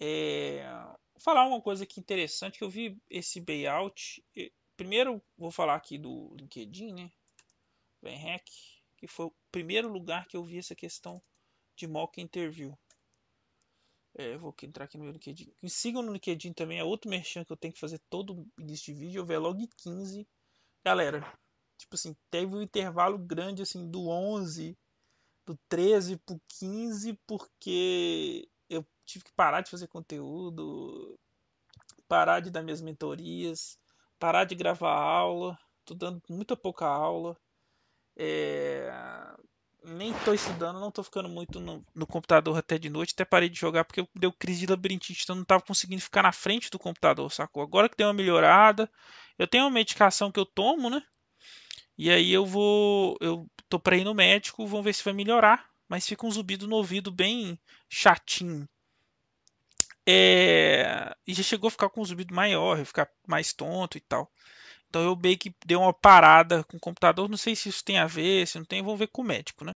É, falar uma coisa aqui interessante que eu vi esse payout. Primeiro, vou falar aqui do LinkedIn, né? hack que foi o primeiro lugar que eu vi essa questão de mock interview. É, eu vou entrar aqui no meu LinkedIn. Me sigam no LinkedIn também, é outro merchan que eu tenho que fazer todo início de vídeo, o Vlog 15. Galera, tipo assim, teve um intervalo grande assim do 11, do 13 pro 15, porque eu tive que parar de fazer conteúdo, parar de dar minhas mentorias, parar de gravar aula. Tô dando muita pouca aula. É... Nem tô estudando, não tô ficando muito no, no, computador até de noite. Até parei de jogar porque deu crise de labirintite, então não tava conseguindo ficar na frente do computador, sacou? Agora que deu uma melhorada, eu tenho uma medicação que eu tomo, né? E aí eu vou. Eu tô pra ir no médico, vamos ver se vai melhorar mas fica um zumbido no ouvido bem chatinho. É... E já chegou a ficar com um zumbido maior, ficar mais tonto e tal. Então eu meio que dei uma parada com o computador. Não sei se isso tem a ver, se não tem, vou ver com o médico, né?